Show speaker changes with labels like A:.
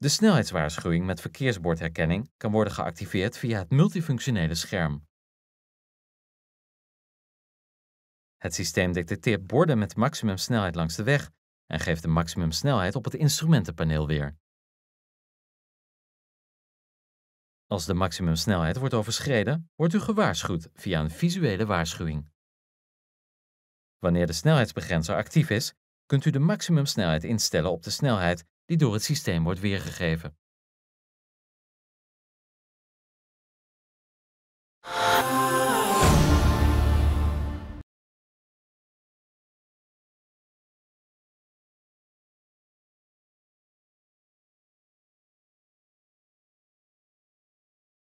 A: De snelheidswaarschuwing met verkeersbordherkenning kan worden geactiveerd via het multifunctionele scherm. Het systeem detecteert borden met maximumsnelheid langs de weg en geeft de maximumsnelheid op het instrumentenpaneel weer. Als de maximumsnelheid wordt overschreden, wordt u gewaarschuwd via een visuele waarschuwing. Wanneer de snelheidsbegrenzer actief is, kunt u de maximumsnelheid instellen op de snelheid die door het systeem wordt weergegeven.